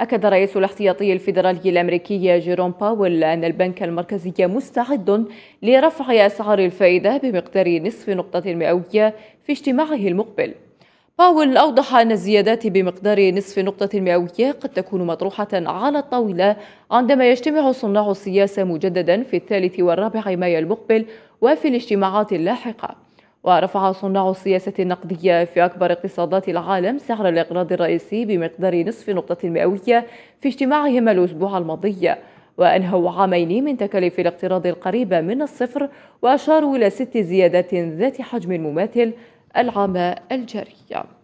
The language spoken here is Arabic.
أكد رئيس الاحتياطي الفيدرالي الأمريكي جيروم باول أن البنك المركزي مستعد لرفع أسعار الفائدة بمقدار نصف نقطة مئوية في اجتماعه المقبل باول أوضح أن الزيادات بمقدار نصف نقطة مئوية قد تكون مطروحة على الطاولة عندما يجتمع صناع السياسة مجددا في الثالث والرابع مايو المقبل وفي الاجتماعات اللاحقة ورفع صناع السياسة النقدية في أكبر اقتصادات العالم سعر الإقراض الرئيسي بمقدار نصف نقطة مئوية في اجتماعهما الأسبوع الماضي وأنهوا عامين من تكاليف الاقتراض القريبة من الصفر وأشاروا إلى ست زيادات ذات حجم مماثل العام الجاري